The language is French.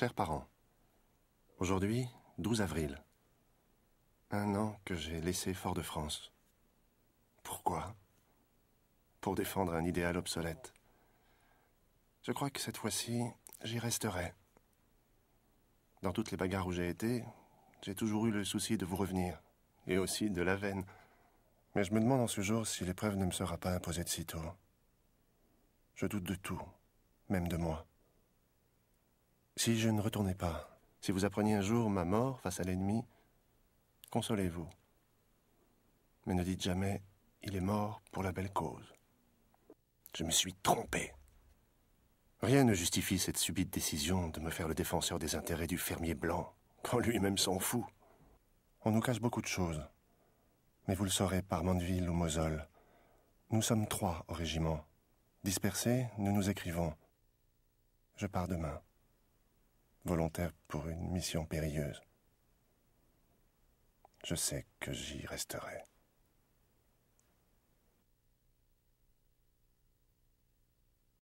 Chers parents, aujourd'hui, 12 avril, un an que j'ai laissé Fort-de-France. Pourquoi Pour défendre un idéal obsolète. Je crois que cette fois-ci, j'y resterai. Dans toutes les bagarres où j'ai été, j'ai toujours eu le souci de vous revenir, et aussi de la veine. Mais je me demande en ce jour si l'épreuve ne me sera pas imposée de sitôt. Je doute de tout, même de moi. Si je ne retournais pas, si vous appreniez un jour ma mort face à l'ennemi, consolez-vous. Mais ne dites jamais il est mort pour la belle cause. Je me suis trompé. Rien ne justifie cette subite décision de me faire le défenseur des intérêts du fermier blanc, quand lui-même s'en fout. On nous cache beaucoup de choses, mais vous le saurez par Mandeville ou Mosol. Nous sommes trois au régiment. Dispersés, nous nous écrivons. Je pars demain volontaire pour une mission périlleuse. Je sais que j'y resterai.